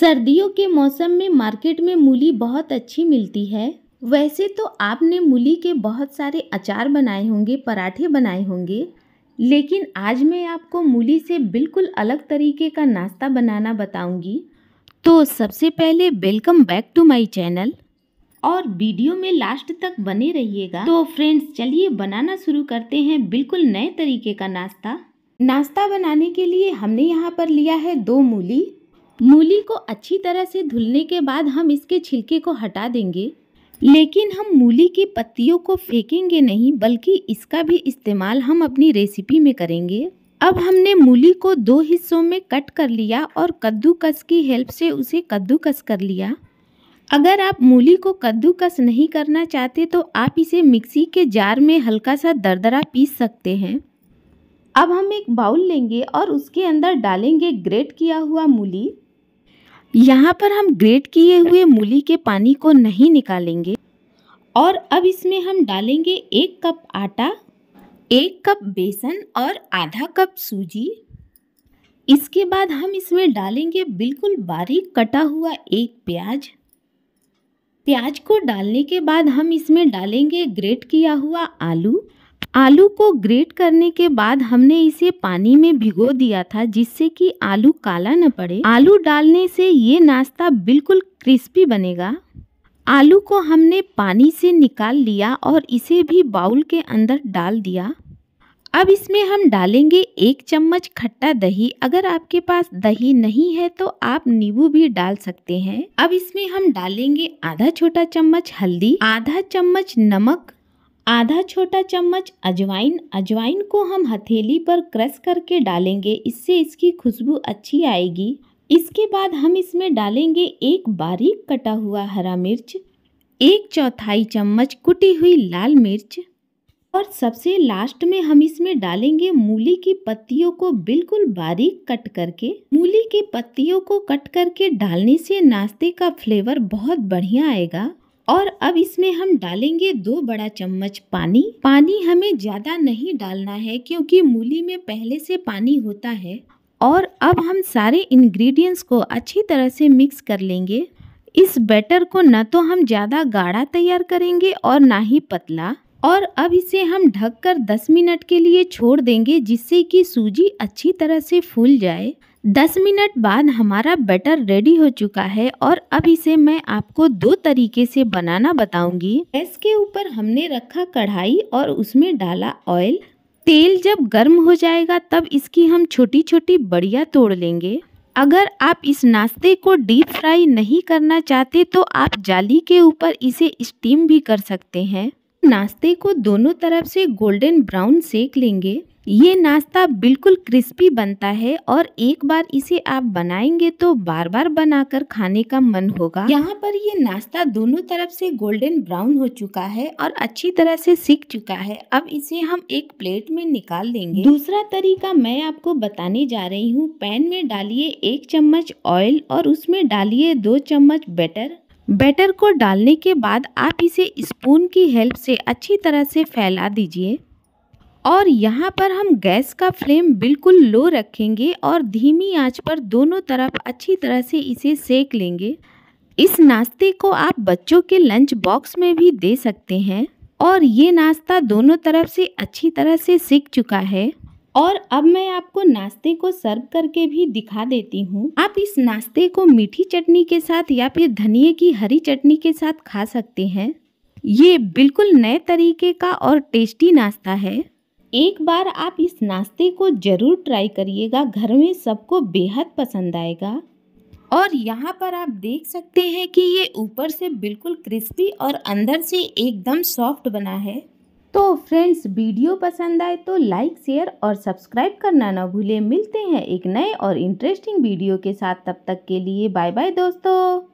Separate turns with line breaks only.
सर्दियों के मौसम में मार्केट में मूली बहुत अच्छी मिलती है वैसे तो आपने मूली के बहुत सारे अचार बनाए होंगे पराठे बनाए होंगे लेकिन आज मैं आपको मूली से बिल्कुल अलग तरीके का नाश्ता बनाना बताऊंगी तो सबसे पहले welcome back to my channel और वीडियो में लास्ट तक बने रहिएगा तो फ्रेंड्स चलिए बनाना शुरू करते हैं बिल्कुल नए तरीके का नाश्ता नाश्ता बनाने के लिए हमने यहाँ पर लिया है दो मूली मूली को अच्छी तरह से धुलने के बाद हम इसके छिलके को हटा देंगे लेकिन हम मूली की पत्तियों को फेंकेंगे नहीं बल्कि इसका भी इस्तेमाल हम अपनी रेसिपी में करेंगे अब हमने मूली को दो हिस्सों में कट कर लिया और कद्दूकस की हेल्प से उसे कद्दूकस कर लिया अगर आप मूली को कद्दूकस नहीं करना चाहते तो आप इसे मिक्सी के जार में हल्का सा दरदरा पीस सकते हैं अब हम एक बाउल लेंगे और उसके अंदर डालेंगे ग्रेट किया हुआ मूली यहाँ पर हम ग्रेट किए हुए मूली के पानी को नहीं निकालेंगे और अब इसमें हम डालेंगे एक कप आटा एक कप बेसन और आधा कप सूजी इसके बाद हम इसमें डालेंगे बिल्कुल बारीक कटा हुआ एक प्याज प्याज को डालने के बाद हम इसमें डालेंगे ग्रेट किया हुआ आलू आलू को ग्रेट करने के बाद हमने इसे पानी में भिगो दिया था जिससे कि आलू काला न पड़े आलू डालने से ये नाश्ता बिल्कुल क्रिस्पी बनेगा आलू को हमने पानी से निकाल लिया और इसे भी बाउल के अंदर डाल दिया अब इसमें हम डालेंगे एक चम्मच खट्टा दही अगर आपके पास दही नहीं है तो आप नींबू भी डाल सकते हैं अब इसमें हम डालेंगे आधा छोटा चम्मच हल्दी आधा चम्मच नमक आधा छोटा चम्मच अजवाइन अजवाइन को हम हथेली पर क्रश करके डालेंगे इससे इसकी खुशबू अच्छी आएगी इसके बाद हम इसमें डालेंगे एक बारीक कटा हुआ हरा मिर्च एक चौथाई चम्मच कुटी हुई लाल मिर्च और सबसे लास्ट में हम इसमें डालेंगे मूली की पत्तियों को बिल्कुल बारीक कट करके मूली की पत्तियों को कट करके डालने से नाश्ते का फ्लेवर बहुत बढ़िया आएगा और अब इसमें हम डालेंगे दो बड़ा चम्मच पानी पानी हमें ज़्यादा नहीं डालना है क्योंकि मूली में पहले से पानी होता है और अब हम सारे इंग्रेडिएंट्स को अच्छी तरह से मिक्स कर लेंगे इस बैटर को ना तो हम ज़्यादा गाढ़ा तैयार करेंगे और ना ही पतला और अब इसे हम ढककर 10 मिनट के लिए छोड़ देंगे जिससे कि सूजी अच्छी तरह से फूल जाए 10 मिनट बाद हमारा बैटर रेडी हो चुका है और अब इसे मैं आपको दो तरीके से बनाना बताऊंगी गैस के ऊपर हमने रखा कढ़ाई और उसमें डाला ऑयल तेल जब गर्म हो जाएगा तब इसकी हम छोटी छोटी बढ़िया तोड़ लेंगे अगर आप इस नाश्ते को डीप फ्राई नहीं करना चाहते तो आप जाली के ऊपर इसे स्टीम भी कर सकते हैं नाश्ते को दोनों तरफ से गोल्डन ब्राउन सेक लेंगे ये नाश्ता बिल्कुल क्रिस्पी बनता है और एक बार इसे आप बनाएंगे तो बार बार बनाकर खाने का मन होगा यहाँ पर ये नाश्ता दोनों तरफ से गोल्डन ब्राउन हो चुका है और अच्छी तरह से सीख चुका है अब इसे हम एक प्लेट में निकाल देंगे दूसरा तरीका मैं आपको बताने जा रही हूँ पैन में डालिए एक चम्मच ऑयल और उसमें डालिए दो चम्मच बैटर बैटर को डालने के बाद आप इसे स्पून की हेल्प से अच्छी तरह से फैला दीजिए और यहाँ पर हम गैस का फ्लेम बिल्कुल लो रखेंगे और धीमी आंच पर दोनों तरफ अच्छी तरह से इसे सेक लेंगे इस नाश्ते को आप बच्चों के लंच बॉक्स में भी दे सकते हैं और ये नाश्ता दोनों तरफ से अच्छी तरह से सीख चुका है और अब मैं आपको नाश्ते को सर्व करके भी दिखा देती हूँ आप इस नाश्ते को मीठी चटनी के साथ या फिर धनिए की हरी चटनी के साथ खा सकते हैं ये बिल्कुल नए तरीके का और टेस्टी नाश्ता है एक बार आप इस नाश्ते को ज़रूर ट्राई करिएगा घर में सबको बेहद पसंद आएगा और यहाँ पर आप देख सकते हैं कि ये ऊपर से बिल्कुल क्रिस्पी और अंदर से एकदम सॉफ्ट बना है तो फ्रेंड्स वीडियो पसंद आए तो लाइक शेयर और सब्सक्राइब करना ना भूलें मिलते हैं एक नए और इंटरेस्टिंग वीडियो के साथ तब तक के लिए बाय बाय दोस्तों